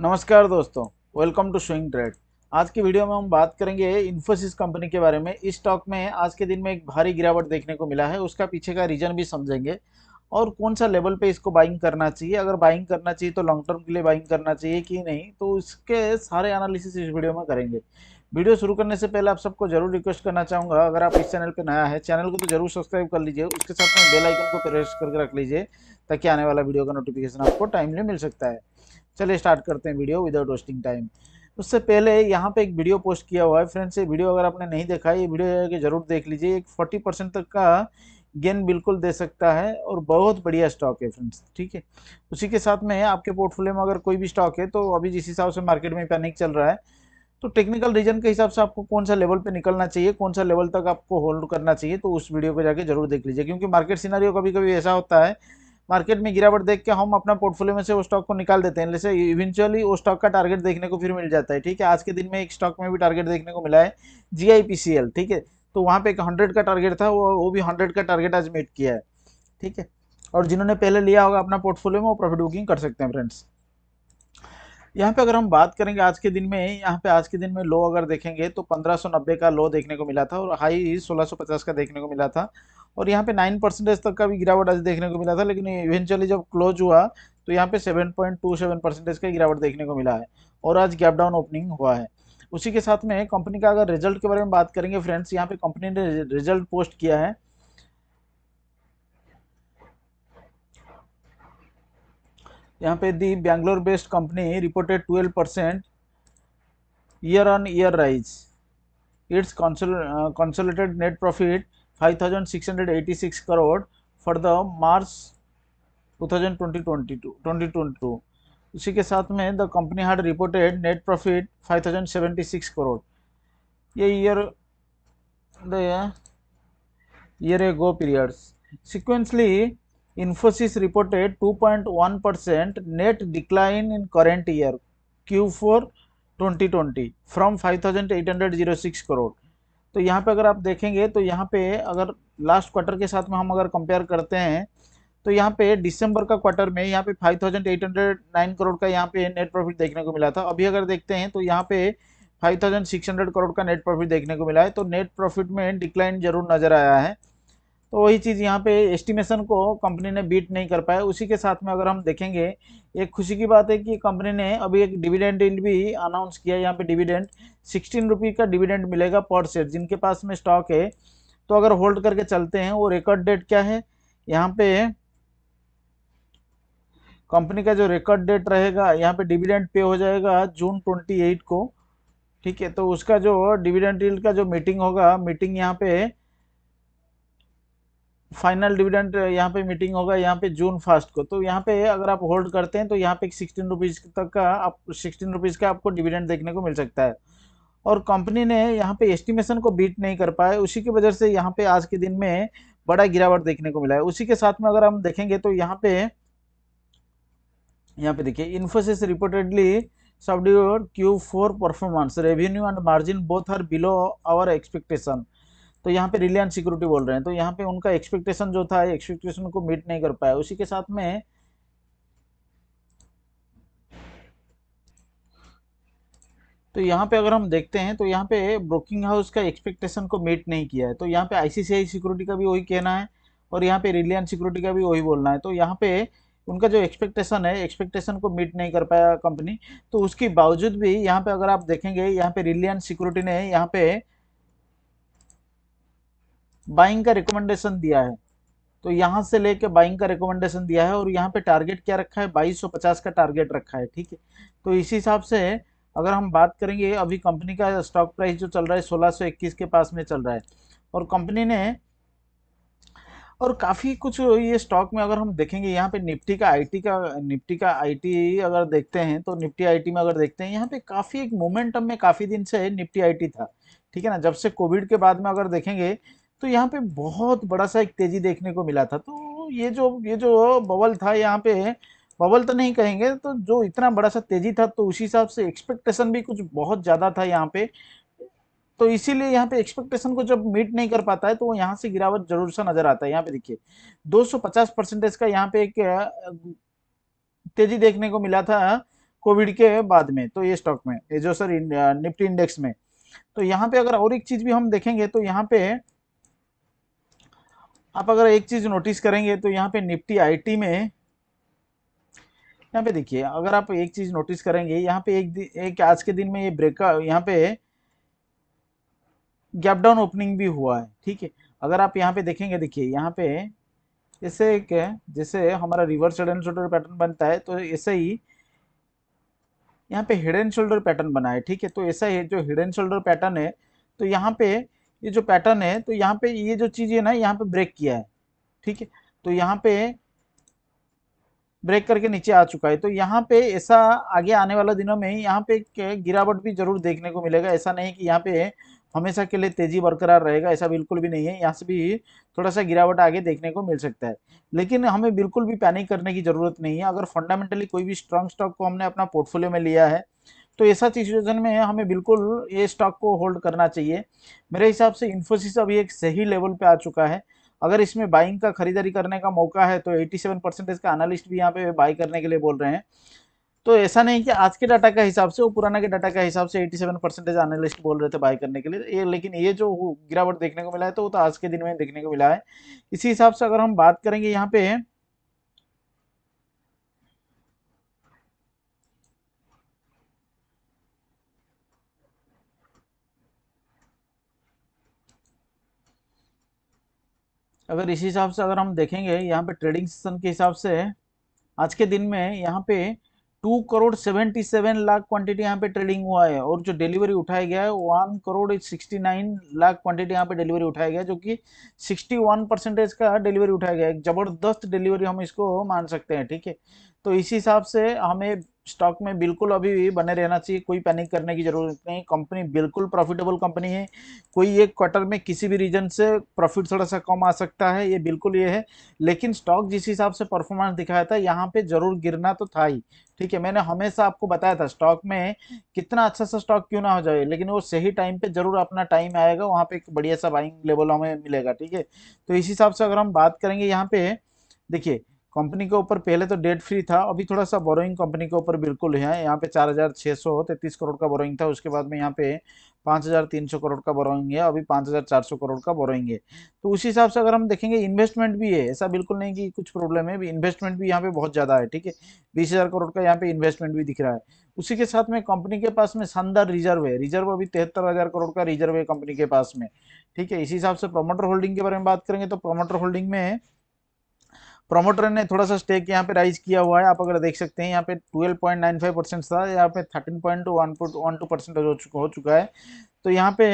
नमस्कार दोस्तों welcome to swing trade आज की वीडियो में हम बात करेंगे इन्फोसिस कंपनी के बारे में इस स्टॉक में आज के दिन में एक भारी गिरावट देखने को मिला है उसका पीछे का रीजन भी समझेंगे और कौन सा लेवल पे इसको बाइंग करना चाहिए अगर बाइंग करना चाहिए तो लॉन्ग टर्म के लिए बाइंग करना चाहिए कि नहीं तो उसके सारे एनालिसिस इस वीडियो में करेंगे वीडियो शुरू करने से पहले आप सबको जरूर रिक्वेस्ट करना चाहूँगा अगर आप इस चैनल पर नया है चैनल को तो जरूर सब्सक्राइब कर लीजिए उसके साथ में बेल आइकन को प्रेस करके रख लीजिए ताकि आने वाला वीडियो का नोटिफिकेशन आपको टाइमली मिल सकता है चलिए स्टार्ट करते हैं वीडियो विदाउट वेस्टिंग टाइम उससे पहले यहाँ पे एक वीडियो पोस्ट किया हुआ है फ्रेंड्स ये वीडियो अगर आपने नहीं देखा ये वीडियो कि जरूर देख लीजिए एक फोर्टी परसेंट तक का गेन बिल्कुल दे सकता है और बहुत बढ़िया स्टॉक है फ्रेंड्स ठीक है उसी के साथ में आपके पोर्टफोलियो में अगर कोई भी स्टॉक है तो अभी जिस हिसाब से मार्केट में पैनिक चल रहा है तो टेक्निकल रीजन के हिसाब से आपको कौन सा लेवल पे निकलना चाहिए कौन सा लेवल तक आपको होल्ड करना चाहिए तो उस वीडियो को जाके जरूर देख लीजिए क्योंकि मार्केट सिनारियो कभी कभी ऐसा होता है मार्केट में गिरावट देख के हम अपना पोर्टफोलियो में से वो स्टॉक को निकाल देते हैं जैसे इवेंचुअली वो स्टॉक का टारगेट देखने को फिर मिल जाता है ठीक है आज के दिन में एक स्टॉक में भी टारगेट देखने को मिला है जी ठीक है तो वहाँ पे एक हंड्रेड का टारगेट था वो वो भी हंड्रेड का टारगेट आज मीट किया है ठीक है और जिन्होंने पहले लिया होगा अपना पोर्टफोलियो में वो प्रॉफिट बुकिंग कर सकते हैं फ्रेंड्स यहाँ पे अगर हम बात करेंगे आज के दिन में यहाँ पे आज के दिन में लो अगर देखेंगे तो 1590 का लो देखने को मिला था और हाई 1650 का देखने को मिला था और यहाँ पे 9 परसेंटेज तक का भी गिरावट आज देखने को मिला था लेकिन इवेंचुअली जब क्लोज हुआ तो यहाँ पे 7.27 परसेंटेज का गिरावट देखने को मिला है और आज गैप डाउन ओपनिंग हुआ है उसी के साथ में कंपनी का अगर रिजल्ट के बारे में बात करेंगे फ्रेंड्स यहाँ पे कंपनी ने रिजल्ट पोस्ट किया है यहाँ पे the Bangalore based company reported 12 percent year on year rise its consolidated net profit 5686 crore for the March 2022 2022 उसी के साथ में the company had reported net profit 5076 crore ये year the year ago periods sequentially Infosys reported 2.1% net decline in current year Q4 2020 from 5,806 crore तो यहाँ पे अगर आप देखेंगे तो यहाँ पे अगर लास्ट क्वार्टर के साथ में हम अगर कंपेयर करते हैं तो यहाँ पे दिसंबर का क्वार्टर में यहाँ पे 5,809 करोड़ का यहाँ पे नेट प्रॉफिट देखने को मिला था अभी अगर देखते हैं तो यहाँ पे 5,600 करोड़ का नेट प्रॉफिट देखने को मिला है तो नेट प्रॉफिट में डिक्लाइन जरूर नज़र आया है तो वही चीज़ यहाँ पे एस्टिमेशन को कंपनी ने बीट नहीं कर पाया उसी के साथ में अगर हम देखेंगे एक खुशी की बात है कि कंपनी ने अभी एक डिविडेंड डील भी अनाउंस किया यहाँ पे डिविडेंड सिक्सटीन रुपी का डिविडेंड मिलेगा पर शेयर जिनके पास में स्टॉक है तो अगर होल्ड करके चलते हैं वो रिकॉर्ड डेट क्या है यहाँ पे कंपनी का जो रिकॉर्ड डेट रहेगा यहाँ पे डिविडेंड पे हो जाएगा जून ट्वेंटी एट को ठीक है तो उसका जो डिविडेंड डील का जो मीटिंग होगा मीटिंग यहाँ पे फाइनल डिविडेंड यहाँ पे मीटिंग होगा यहाँ पे जून फर्स्ट को तो यहाँ पे अगर आप होल्ड करते हैं तो यहाँ पे सिक्सटीन रुपीज़ तक का आप सिक्सटीन रुपीज़ का आपको डिविडेंड देखने को मिल सकता है और कंपनी ने यहाँ पे एस्टिमेशन को बीट नहीं कर पाए उसी की वजह से यहाँ पे आज के दिन में बड़ा गिरावट देखने को मिला है उसी के साथ में अगर हम देखेंगे तो यहाँ पे यहाँ पे देखिए Infosys reportedly subdued Q four performance revenue and margin both are below our expectation तो यहाँ पे रिलायंस सिक्योरिटी बोल रहे हैं तो यहाँ पे उनका एक्सपेक्टेशन जो था एक्सपेक्टेशन को मीट नहीं कर पाया उसी के साथ में तो यहाँ पे अगर हम देखते हैं तो यहाँ पे ब्रोकिंग हाउस का एक्सपेक्टेशन को मीट नहीं किया है तो यहाँ पे आईसीसीआई सिक्योरिटी का भी वही कहना है और यहाँ पे रिलायंस सिक्योरिटी का भी वही बोलना है तो यहाँ पे उनका जो एक्सपेक्टेशन है एक्सपेक्टेशन को मीट नहीं कर पाया कंपनी तो उसके बावजूद भी यहाँ पे अगर आप देखेंगे यहाँ पे रिलायंस सिक्योरिटी ने यहाँ पे बाइंग का रिकमेंडेशन दिया है तो यहाँ से लेके बाइंग का रिकमेंडेशन दिया है और यहाँ पे टारगेट क्या रखा है 2250 का टारगेट रखा है ठीक है तो इसी हिसाब से अगर हम बात करेंगे अभी कंपनी का स्टॉक प्राइस जो चल रहा है 1621 के पास में चल रहा है और कंपनी ने और काफ़ी कुछ ये स्टॉक में अगर हम देखेंगे यहाँ पे निफ्टी का आईटी का निफ्टी का आईटी अगर देखते हैं तो निफ्टी आईटी में अगर देखते हैं यहाँ पे काफ़ी एक मोमेंटम में काफ़ी दिन से निफ्टी आईटी था ठीक है ना जब से कोविड के बाद में अगर देखेंगे तो यहाँ पे बहुत बड़ा सा एक तेजी देखने को मिला था तो ये जो ये जो बबल था यहाँ पे बबल तो नहीं कहेंगे तो जो इतना बड़ा सा तेजी था तो उसी हिसाब से एक्सपेक्टेशन भी कुछ बहुत ज़्यादा था यहाँ पे तो इसीलिए यहाँ पे एक्सपेक्टेशन को जब मीट नहीं कर पाता है तो वो यहाँ से गिरावट जरूर सा नजर आता है यहाँ पे देखिए 250 परसेंटेज का यहाँ पे एक तेजी देखने को मिला था कोविड के बाद में तो ये स्टॉक में ये जो सर निफ्टी इंडेक्स में तो यहाँ पे अगर और एक चीज भी हम देखेंगे तो यहाँ पे आप अगर एक चीज़ नोटिस करेंगे तो यहाँ पे निफ्टी आईटी में यहाँ पे देखिए अगर आप एक चीज़ नोटिस करेंगे यहाँ पे एक एक आज के दिन में ये ब्रेक यहाँ पे गैप डाउन ओपनिंग भी हुआ है ठीक है अगर आप यहाँ पे देखेंगे देखिए यहाँ पे जैसे एक जैसे हमारा reverse head and shoulder pattern बनता है तो ऐसे ही यहाँ पे हेड एंड शोल्डर पैटर्न बना है ठीक है तो ऐसा ही जो हेड एंड शोल्डर पैटर्न है तो यहाँ पे ये जो पैटर्न है तो यहाँ पे ये जो चीज़ है ना यहाँ पे ब्रेक किया है ठीक है तो यहाँ पे ब्रेक करके नीचे आ चुका है तो यहाँ पे ऐसा आगे आने वाला दिनों में यहाँ पे गिरावट भी जरूर देखने को मिलेगा ऐसा नहीं कि यहाँ पे हमेशा के लिए तेजी बरकरार रहेगा ऐसा बिल्कुल भी नहीं है यहाँ से भी थोड़ा सा गिरावट आगे देखने को मिल सकता है लेकिन हमें बिल्कुल भी पैनिक करने की ज़रूरत नहीं है अगर फंडामेंटली कोई भी स्ट्रांग स्टॉक को हमने अपना पोर्टफोलियो में लिया है तो ऐसा सिचुएशन में हमें बिल्कुल ये स्टॉक को होल्ड करना चाहिए मेरे हिसाब से इन्फोसिस अभी एक सही लेवल पे आ चुका है अगर इसमें बाइंग का खरीदारी करने का मौका है तो 87 परसेंटेज का एनालिस्ट भी यहाँ पे बाई करने के लिए बोल रहे हैं तो ऐसा नहीं कि आज के डाटा के हिसाब से वो पुराना के डाटा के हिसाब से 87 परसेंटेज एनालिस्ट बोल रहे थे बाय करने के लिए ये लेकिन ये जो गिरावट देखने को मिला है तो वो तो आज के दिन में देखने को मिला है इसी हिसाब से अगर हम बात करेंगे यहाँ पे अगर इस हिसाब से अगर हम देखेंगे यहाँ पे ट्रेडिंग सेशन के हिसाब से आज के दिन में यहाँ पे two crore seventy seven lakh quantity यहाँ पे ट्रेडिंग हुआ है और जो डिलीवरी उठाया गया है one crore sixty nine lakh quantity यहाँ पे डिलीवरी उठाया गया जो कि सिक्सटी वन परसेंटेज का डिलीवरी उठाया गया एक ज़बरदस्त डिलीवरी हम इसको मान सकते हैं ठीक है तो इसी हिसाब से हमें स्टॉक में बिल्कुल अभी भी बने रहना चाहिए कोई पैनिक करने की ज़रूरत नहीं कंपनी बिल्कुल प्रॉफिटेबल कंपनी है कोई एक क्वार्टर में किसी भी रीजन से प्रॉफिट थोड़ा सा कम आ सकता है ये बिल्कुल ये है लेकिन स्टॉक जिस हिसाब से परफॉर्मेंस दिखाया था यहाँ पे ज़रूर गिरना तो था ही ठीक है मैंने हमेशा आपको बताया था स्टॉक में कितना अच्छा सा स्टॉक क्यों ना हो जाए लेकिन वो सही टाइम पे जरूर अपना टाइम आएगा वहाँ पे एक बढ़िया सा बाइंग लेवल हमें मिलेगा ठीक है तो इस हिसाब से अगर हम बात करेंगे यहाँ पे देखिए कंपनी के ऊपर पहले तो डेट फ्री था अभी थोड़ा सा बोरोइंग कंपनी के ऊपर बिल्कुल है यहाँ पे चार हज़ार छः सौ तैतीस करोड़ का बोरोइंग था उसके बाद में यहाँ पे पाँच हज़ार तीन सौ करोड़ का बोरोइंग है अभी पाँच हज़ार चार सौ करोड़ का बोरोइंग है तो उस हिसाब से अगर हम देखेंगे इन्वेस्टमेंट भी है ऐसा बिल्कुल नहीं कि कुछ प्रॉब्लम है भी इन्वेस्टमेंट भी यहाँ पे बहुत ज़्यादा है ठीक है बीस हज़ार करोड़ का यहाँ पे इन्वेस्टमेंट भी दिख रहा है उसी के साथ में कंपनी के पास में शानदार रिजर्व है रिजर्व अभी तिहत्तर हज़ार करोड़ का रिजर्व है कंपनी के पास में ठीक है इसी हिसाब से प्रोमोटर होल्डिंग के बारे में बात करेंगे तो प्रोमोटर होल्डिंग में प्रमोटर ने थोड़ा सा स्टेक यहाँ पे राइज किया हुआ है आप अगर देख सकते हैं यहाँ पे 12.95 परसेंट था यहाँ पे 13.12 परसेंट हो चुका है तो यहाँ पे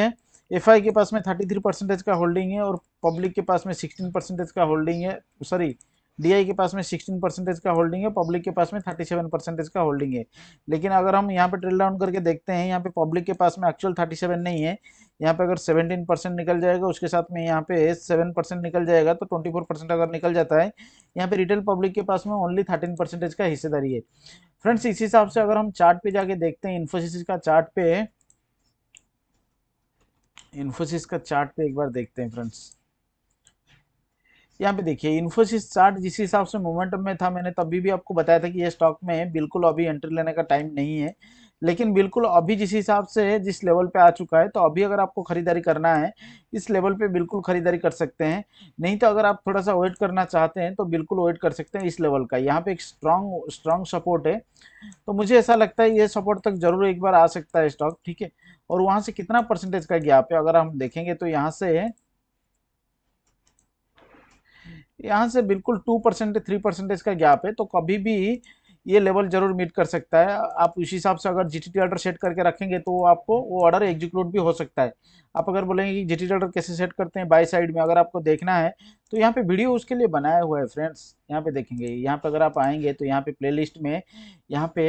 एफ के पास में 33 परसेंटेज का होल्डिंग है और पब्लिक के पास में 16 परसेंटेज का होल्डिंग है सॉरी डीआई के पास में 16 परसेंटेज का होल्डिंग है पब्लिक के पास में 37 परसेंटेज का होल्डिंग है लेकिन अगर हम यहाँ पे ट्रिल डाउन करके देखते हैं यहाँ पे पब्लिक के पास में एक्चुअल 37 नहीं है यहाँ पे अगर 17 परसेंट निकल जाएगा उसके साथ में यहाँ पे 7 परसेंट निकल जाएगा तो 24 परसेंट अगर निकल जाता है यहाँ पे रिटेल पब्लिक के पास में ओनली थर्टीन परसेंटेज का हिस्सेदारी है फ्रेंड्स इस हिसाब से अगर हम चार्ट पे जाके देखते हैं इन्फोसिस का चार्ट पे इन्फोसिस का चार्ट पे एक बार देखते हैं फ्रेंड्स यहाँ पे देखिए इन्फोसिस चार्ट जिस हिसाब से मोमेंटम में था मैंने तभी भी आपको बताया था कि ये स्टॉक में बिल्कुल अभी एंट्री लेने का टाइम नहीं है लेकिन बिल्कुल अभी जिस हिसाब से जिस लेवल पे आ चुका है तो अभी अगर आपको ख़रीदारी करना है इस लेवल पे बिल्कुल ख़रीदारी कर सकते हैं नहीं तो अगर आप थोड़ा सा वेट करना चाहते हैं तो बिल्कुल वेट कर सकते हैं इस लेवल का यहाँ पे एक स्ट्रॉन्ग स्ट्रांग सपोर्ट है तो मुझे ऐसा लगता है ये सपोर्ट तक ज़रूर एक बार आ सकता है स्टॉक ठीक है और वहाँ से कितना परसेंटेज का गैप है अगर हम देखेंगे तो यहाँ से यहाँ से बिल्कुल टू परसेंटेज थ्री परसेंटेज का गैप है तो कभी भी ये लेवल जरूर मीट कर सकता है आप उसी हिसाब से अगर जी टी ऑर्डर सेट करके रखेंगे तो आपको वो ऑर्डर एग्जीक्यूट भी हो सकता है आप अगर बोलेंगे कि जी टी ऑर्डर कैसे सेट करते हैं बाई साइड में अगर आपको देखना है तो यहाँ पे वीडियो उसके लिए बनाया हुआ है फ्रेंड्स यहाँ पे देखेंगे यहाँ पे अगर आप आएंगे तो यहाँ पे प्ले में यहाँ पे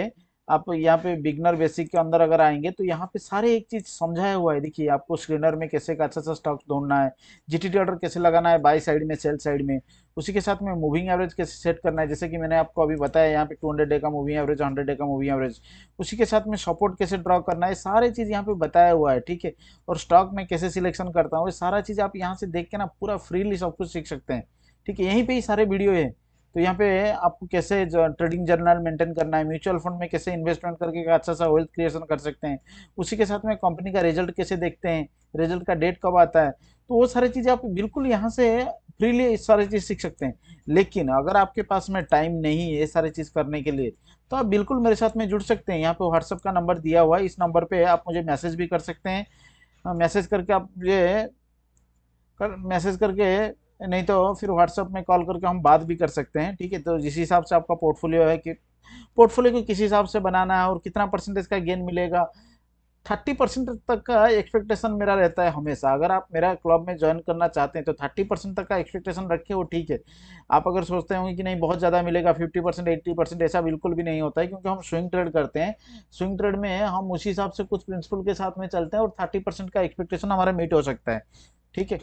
आप यहाँ पे बिगनर बेसिक के अंदर अगर आएंगे तो यहाँ पे सारे एक चीज़ समझाया हुआ है देखिए आपको स्क्रीनर में कैसे अच्छा अच्छा स्टॉक ढूंढना है जीटीटी ऑर्डर कैसे लगाना है बाई साइड में सेल साइड में उसी के साथ में मूविंग एवरेज कैसे सेट करना है जैसे कि मैंने आपको अभी बताया यहाँ पे 200 डे का मूविंग एवरेज 100 डे का मूविंग एवरेज उसी के साथ में सपोर्ट कैसे ड्रॉ करना है सारे चीज़ यहाँ पे बताया हुआ है ठीक है और स्टॉक में कैसे सिलेक्शन करता हूँ ये सारा चीज़ आप यहाँ से देख के ना पूरा फ्रीली सब कुछ सीख सकते हैं ठीक है यहीं पर ही सारे वीडियो है तो यहाँ पे आपको कैसे ट्रेडिंग जर्नल मेंटेन करना है म्यूचुअल फंड में कैसे इन्वेस्टमेंट करके अच्छा सा वेल्थ क्रिएशन कर सकते हैं उसी के साथ में कंपनी का रिजल्ट कैसे देखते हैं रिजल्ट का डेट कब आता है तो वो सारी चीज़ें आप बिल्कुल यहाँ से फ्रीली सारी चीज़ सीख सकते हैं लेकिन अगर आपके पास में टाइम नहीं है ये सारी चीज़ करने के लिए तो आप बिल्कुल मेरे साथ में जुड़ सकते हैं यहाँ पे व्हाट्सअप का नंबर दिया हुआ है इस नंबर पे आप मुझे मैसेज भी कर सकते हैं मैसेज हाँ, करके आप ये कर मैसेज करके नहीं तो फिर व्हाट्सअप में कॉल करके हम बात भी कर सकते हैं ठीक है तो जिस हिसाब से आपका पोर्टफोलियो है कि पोर्टफोलियो को किस हिसाब से बनाना है और कितना परसेंटेज का गेन मिलेगा थर्टी परसेंट तक का एक्सपेक्टेशन मेरा रहता है हमेशा अगर आप मेरा क्लब में ज्वाइन करना चाहते हैं तो थर्टी परसेंट तक का एक्सपेक्टेशन रखे वो ठीक है आप अगर सोचते होंगे कि नहीं बहुत ज़्यादा मिलेगा फिफ्टी परसेंट एट्टी परसेंट ऐसा बिल्कुल भी नहीं होता है क्योंकि हम स्विंग ट्रेड करते हैं स्विंग ट्रेड में हम उसी हिसाब से कुछ प्रिंसिपल के साथ में चलते हैं और थर्टी का एक्सपेक्टेशन हमारा मीट हो सकता है ठीक है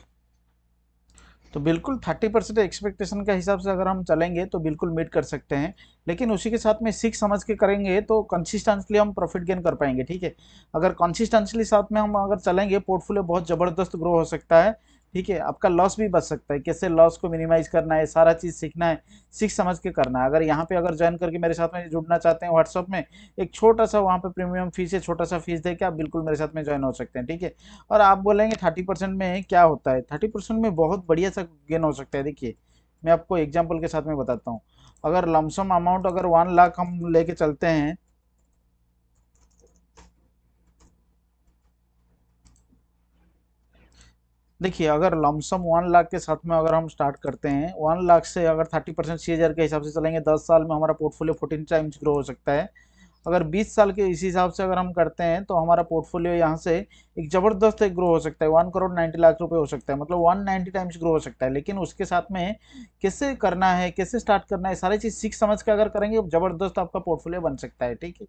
तो बिल्कुल 30 परसेंट एक्सपेक्टेशन के हिसाब से अगर हम चलेंगे तो बिल्कुल मीट कर सकते हैं लेकिन उसी के साथ में सिक्स समझ के करेंगे तो कंसिस्टेंसली हम प्रॉफिट गेन कर पाएंगे ठीक है अगर कंसिस्टेंसली साथ में हम अगर चलेंगे पोर्टफोलियो बहुत ज़बरदस्त ग्रो हो सकता है ठीक है आपका लॉस भी बच सकता है कैसे लॉस को मिनिमाइज करना है सारा चीज़ सीखना है सीख समझ के करना है अगर यहाँ पे अगर ज्वाइन करके मेरे साथ में जुड़ना चाहते हैं व्हाट्सअप में एक छोटा सा वहाँ पे प्रीमियम फीस है छोटा सा फीस दे के आप बिल्कुल मेरे साथ में ज्वाइन हो सकते हैं ठीक है और आप बोलेंगे थर्टी परसेंट में क्या होता है थर्टी परसेंट में बहुत बढ़िया सा गेन हो सकता है देखिए मैं आपको एग्जाम्पल के साथ में बताता हूँ अगर लमसम अमाउंट अगर वन लाख हम ले चलते हैं देखिए अगर लमसम वन लाख के साथ में अगर हम स्टार्ट करते हैं वन लाख से अगर थर्टी परसेंट सी के हिसाब से चलेंगे दस साल में हमारा पोर्टफोलियो फोर्टीन टाइम्स ग्रो हो सकता है अगर 20 साल के इसी हिसाब से अगर हम करते हैं तो हमारा पोर्टफोलियो यहाँ से एक ज़बरदस्त एक ग्रो हो सकता है वन करोड़ नाइन्टी लाख रुपए हो सकता है मतलब वन नाइन्टी टाइम्स ग्रो हो सकता है लेकिन उसके साथ में कैसे करना है कैसे स्टार्ट करना है सारी चीज़ सीख समझ के अगर करेंगे ज़बरदस्त आपका पोर्टफोलियो बन सकता है ठीक है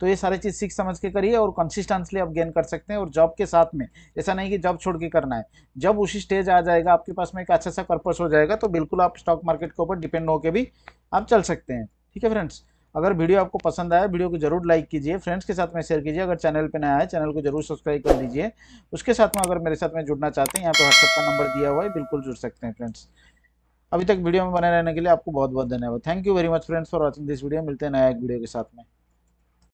तो ये सारी चीज़ सीख समझ के करिए और कंसिस्टेंसली आप गेन कर सकते हैं और जॉब के साथ में ऐसा नहीं कि जॉब छोड़ के करना है जब उसी स्टेज आ जाएगा आपके पास में एक अच्छा सा पर्पज हो जाएगा तो बिल्कुल आप स्टॉक मार्केट के ऊपर डिपेंड होकर भी आप चल सकते हैं ठीक है फ्रेंड्स अगर वीडियो आपको पसंद आया वीडियो को जरूर लाइक कीजिए फ्रेंड्स के साथ में शेयर कीजिए अगर चैनल पर नया है चैनल को जरूर सब्सक्राइब कर दीजिए उसके साथ में अगर मेरे साथ में जुड़ना चाहते हैं यहाँ पर व्हाट्सअप का नंबर दिया हुआ है बिल्कुल जुड़ सकते हैं फ्रेंड्स अभी तक वीडियो में बने रहने के लिए आपको बहुत बहुत धन्यवाद thank you very much friends for watching this video मिलते हैं नया एक वीडियो के साथ में